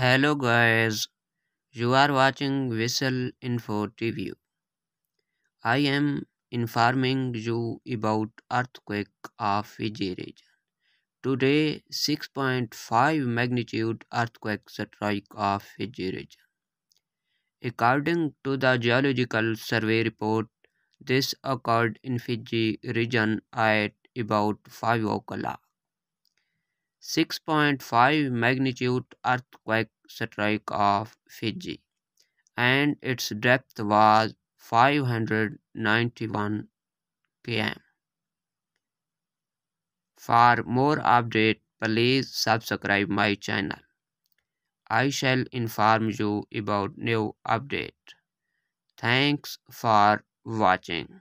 Hello guys, you are watching Whistle Info TV. I am informing you about earthquake of Fiji region. Today 6.5 magnitude earthquake strike of Fiji region. According to the geological survey report, this occurred in Fiji region at about 5 o'clock. 6.5 magnitude earthquake strike off Fiji and its depth was 591 km. For more update please subscribe my channel. I shall inform you about new update. Thanks for watching.